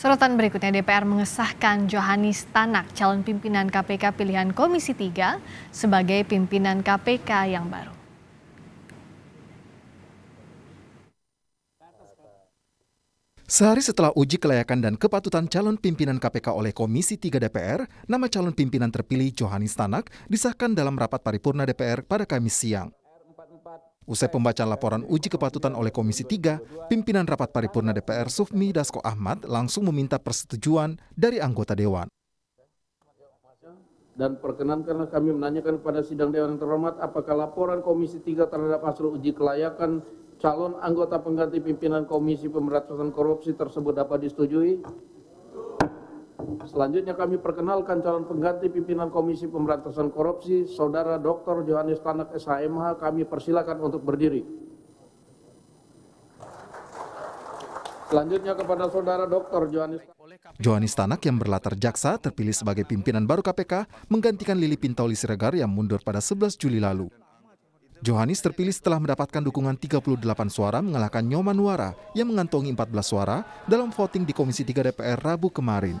Sorotan berikutnya DPR mengesahkan Johanis Tanak calon pimpinan KPK pilihan Komisi 3 sebagai pimpinan KPK yang baru. Sehari setelah uji kelayakan dan kepatutan calon pimpinan KPK oleh Komisi 3 DPR, nama calon pimpinan terpilih Johanis Tanak disahkan dalam rapat paripurna DPR pada Kamis siang. Usai pembacaan laporan uji kepatutan oleh Komisi 3, pimpinan rapat paripurna DPR Sufmi Dasko Ahmad langsung meminta persetujuan dari anggota dewan. Dan perkenankanlah kami menanyakan pada sidang dewan yang terhormat apakah laporan Komisi 3 terhadap hasil uji kelayakan calon anggota pengganti pimpinan Komisi Pemberantasan Korupsi tersebut dapat disetujui? Selanjutnya kami perkenalkan calon pengganti pimpinan Komisi Pemberantasan Korupsi, Saudara Dr. Johannes Tanak SHMH, kami persilakan untuk berdiri. Selanjutnya kepada Saudara Dr. Johannes Johannes Tanak yang berlatar jaksa terpilih sebagai pimpinan baru KPK menggantikan Lili Pintauli Siregar yang mundur pada 11 Juli lalu. Johanis terpilih setelah mendapatkan dukungan 38 suara mengalahkan Nyoman Wara yang mengantongi 14 suara dalam voting di Komisi 3 DPR Rabu kemarin.